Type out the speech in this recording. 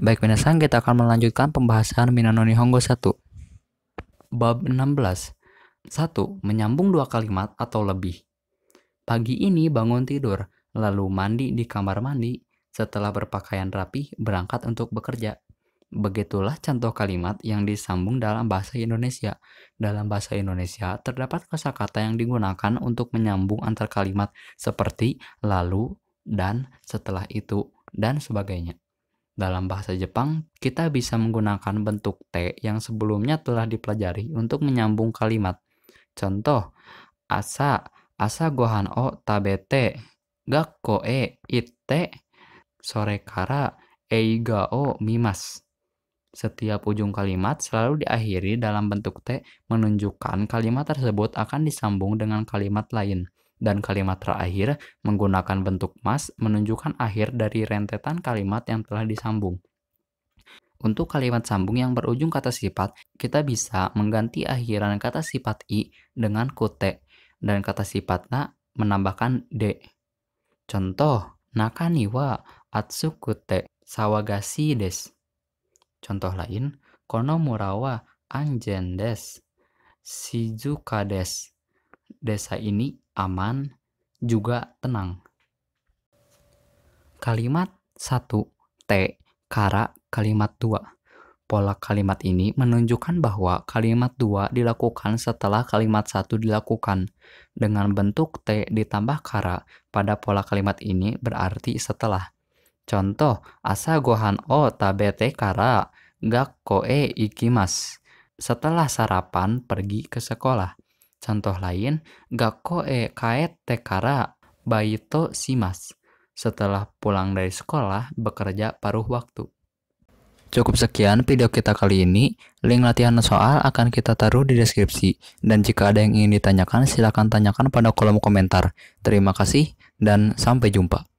Baik minasan, kita akan melanjutkan pembahasan Minano Nihongo 1. Bab 16. 1. Menyambung dua kalimat atau lebih. Pagi ini bangun tidur, lalu mandi di kamar mandi, setelah berpakaian rapih berangkat untuk bekerja. Begitulah contoh kalimat yang disambung dalam bahasa Indonesia. Dalam bahasa Indonesia terdapat kosa kata yang digunakan untuk menyambung antar kalimat seperti lalu, dan setelah itu, dan sebagainya. Dalam bahasa Jepang, kita bisa menggunakan bentuk T yang sebelumnya telah dipelajari untuk menyambung kalimat. Contoh, asa, asa gohan o tabete, gakko e itte, sore kara eiga o mimas. Setiap ujung kalimat selalu diakhiri dalam bentuk T menunjukkan kalimat tersebut akan disambung dengan kalimat lain dan kalimat terakhir menggunakan bentuk mas menunjukkan akhir dari rentetan kalimat yang telah disambung. Untuk kalimat sambung yang berujung kata sifat, kita bisa mengganti akhiran kata sifat i dengan kute dan kata sifat na menambahkan d. Contoh, nakaniwa atsukute atsu kute sawagasi des. Contoh lain, konomurawa anjendes, anjen shizuka des. Desa ini aman, juga tenang. Kalimat 1 T kara kalimat 2 pola kalimat ini menunjukkan bahwa kalimat 2 dilakukan setelah kalimat 1 dilakukan. Dengan bentuk T ditambah kara pada pola kalimat ini berarti setelah. Contoh, asa gohan o tabete kara e ikimas. Setelah sarapan pergi ke sekolah. Contoh lain, gakko e kaete tekara baito simas. Setelah pulang dari sekolah, bekerja paruh waktu. Cukup sekian video kita kali ini. Link latihan soal akan kita taruh di deskripsi. Dan jika ada yang ingin ditanyakan, silakan tanyakan pada kolom komentar. Terima kasih dan sampai jumpa.